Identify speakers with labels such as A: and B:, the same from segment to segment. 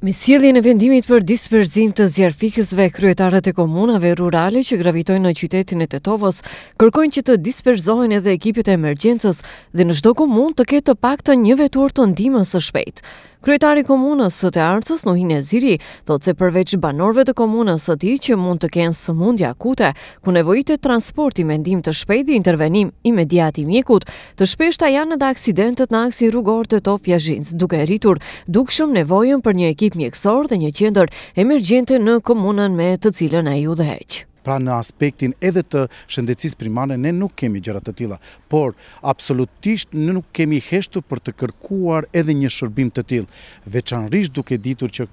A: Me sjelljen e vendimit për dispersim të zjarfikësve kryetarët e komunave rurale që gravitojnë në qytetin e Tetovës, kërkojnë që të dispersohen edhe ekipet e emergjencës dhe në çdo komunë të ketë të paktën një vetur të ndihmës së shpejtë. Kryetari i komunës së Teartës, Nohin Eziri, thotë se përveç banorëve të komunës së tij që mund të kenë sëmundje akute, ku nevojitet transporti me ndihmë të shpejtë dhe intervenim imediat i mjekut, të shpeshta janë edhe aksidentet në aksin rrugor të Top Jazhinc, duke rritur dukshëm nevojën për një ekip mjekësor dhe një qendër emergjente në komunën me të cilën ai udhëheq
B: pra në aspektin edhe të shëndecis primane, ne nuk kemi gjërat të tila, por absolutisht në nuk kemi heshtu për të kërkuar edhe një shërbim të tila, veçanrish duke ditur që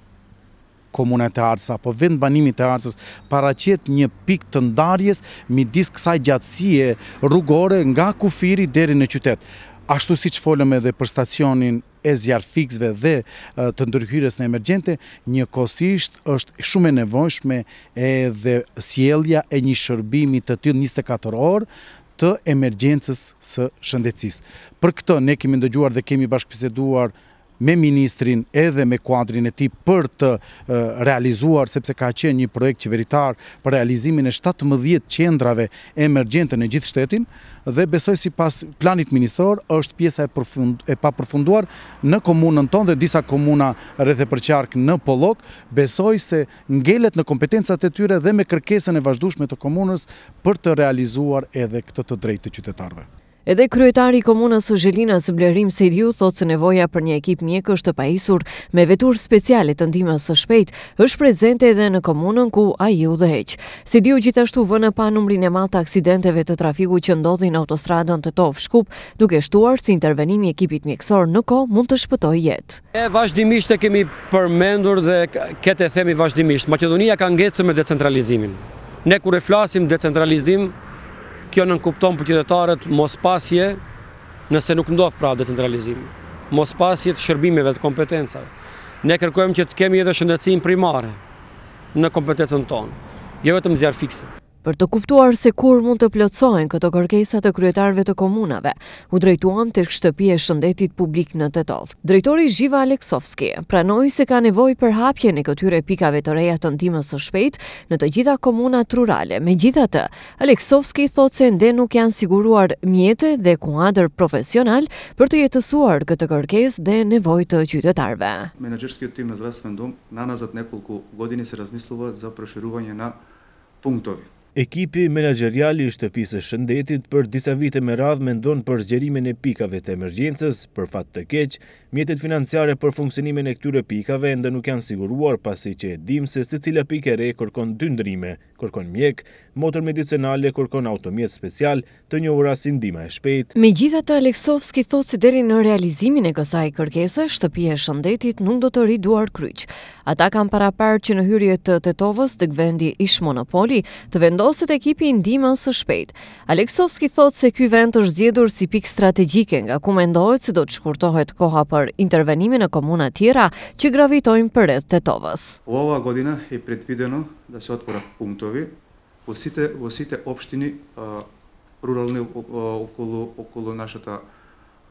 B: komunet e arsa, apo vend banimit e arsës, para qëtë një pik të ndarjes, mi disë kësaj gjatsie rrugore nga kufiri deri në qytetë ashtu si që folëm edhe për stacionin e zjarë fixve dhe të ndërhyres në emergjente, një kosisht është shume nevojshme edhe sielja e një shërbimi të tjilë 24 orë të emergjensës së shëndecis. Për këto, ne kemi ndëgjuar dhe kemi bashkëpiseduar me ministrin edhe me kuadrin e ti për të realizuar, sepse ka qenë një projekt qeveritar për realizimin e 17 qendrave emergjente në gjithë shtetin, dhe besoj si pas planit ministror është pjesa e pa përfunduar në komunën tonë dhe disa komuna rrethe për qarkë në Polok, besoj se ngellet në kompetencat e tyre dhe me kërkesën e vazhdushme të komunës për të realizuar edhe këtë të drejtë të qytetarve.
A: Edhe kryetari i komunës së Zhelinës Blerim Sediu thot se nevoja për një ekip mjekësh është pajisur me vetur speciale të ndihmës së shpejtë, është prezente edhe në komunën ku ai udhëheq. Sediu gjithashtu vënë në pa numrin e madh të aksidenteve të trafikut që ndodhin në autostradën të Tov Shkup, duke shtuar se intervenimi i ekipit mjekësor në kohë mund të shpëtojë jetë.
B: E vazhdimisht e kemi përmendur dhe këtë e themi vazhdimisht. Maqedonia ka ngjecë me decentralizimin. Ne kur e flasim decentralizim, kjo nënkupton për qytetarët mos pasje nëse nuk ndodh pra decentralizim, mos pasje të shërbimeve të kompetencave. Ne kërkojmë që të kemi edhe shëndetësin primare në kompetencën tonë,
A: jo vetëm zjarë fiksit. Për të kuptuar se kur mund të plotësojnë këto kërkesat të kryetarve të komunave, u drejtuam të shtëpi e shëndetit publik në Tetov. Drejtori Zhiva Aleksovski pranoj se ka nevoj për hapje në këtyre pikave të reja të ndimës së shpejt në të gjitha komunat rurale. Me gjitha të, Aleksovski thot se ndë nuk janë siguruar mjete dhe kuadër profesional për të jetësuar këtë kërkes dhe nevoj të qytetarve.
B: Menagerskjo tim në dhe vendum, na nazat nekullku godini se razmisluva za përshiruvanje na
C: Ekipi menagerial i shtëpisë shëndetit për disa vite me radhë mendon për zgjerimin e pikave të emergjensës, për fat të keq, mjetet financiare për funksionimin e këtyre pikave ende nuk janë siguruar pasi që e se se cila pike re kërkon dy ndrime kërkon mjek, motor medicinale, kërkon automjet special, të një ura si ndima e shpejt.
A: Me gjitha të Aleksovski thotë si deri në realizimin e kësaj kërkese, shtëpje e shëndetit nuk do të riduar kryq. Ata kam para parë që në hyrje të tetovës të gvendi ish monopoli të vendosit ekipi ndima së shpejt. Aleksovski thotë se ky vend është zjedur si pik strategjike nga ku mendojt si do të shkurtohet koha për intervenimin në komunat tjera që gravitojnë për tetovës.
B: Ova godina e pretvideno da se otvora državi, во сите, во сите обштини рурални околу, околу нашата,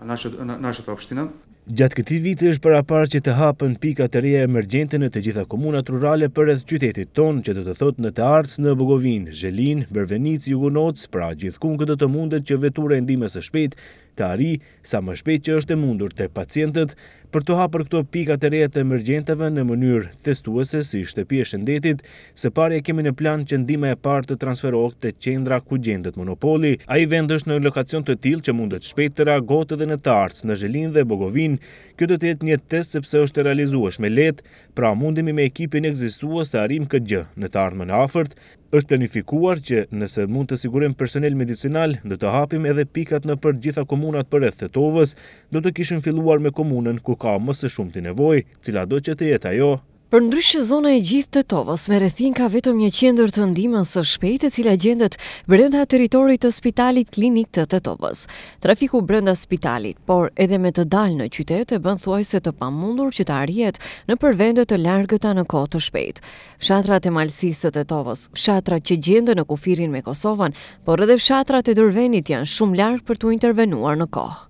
B: нашата, нашата обштина.
C: Gjatë këti viti është para parë që të hapën pika të reja emergjente në të gjitha komunat rurale për edhe qytetit tonë që të të thotë në të arts në Bogovin, Zhelin, Bervenic, Jugunoc, pra gjithkun këtë të mundet që vetura e ndime së shpejtë të ari sa më shpet që është e mundur të pacientët për të hapër këto pikat e rejët e mërgjentave në mënyrë testuese si shtepi e shëndetit, se pare e kemi në plan që ndime e partë të transferok të qendra ku gjendët monopoli. A i vend është në lokacion të tilë që mundet shpet të ragotë dhe në tarts në Zhelin dhe Bogovin, kjo të tjetë një test sepse është realizuash me let, pra mundimi me ekipin egzistuas të arim këtë gjë në të më në afërt, është planifikuar që nëse mund të sigurim personel medicinal, dhe të hapim edhe pikat në për gjitha komunat për rreth të tovës, do të kishim filluar me komunën ku ka mësë shumë të nevoj, cila do që të jetë ajo
A: Për ndryshë zona e gjithë të tovës, me rethin ka vetëm një qendër të ndimën së shpejt e cila gjendet brenda teritorit të spitalit klinik të të tovës. Trafiku brenda spitalit, por edhe me të dalë në qytet e bën thuaj se të pamundur që të arjet në përvendet të largëta në kohë të shpejt. Fshatrat e malsisë të të tovës, fshatrat që gjende në kufirin me Kosovan, por edhe fshatrat e dërvenit janë shumë largë për të intervenuar në kohë.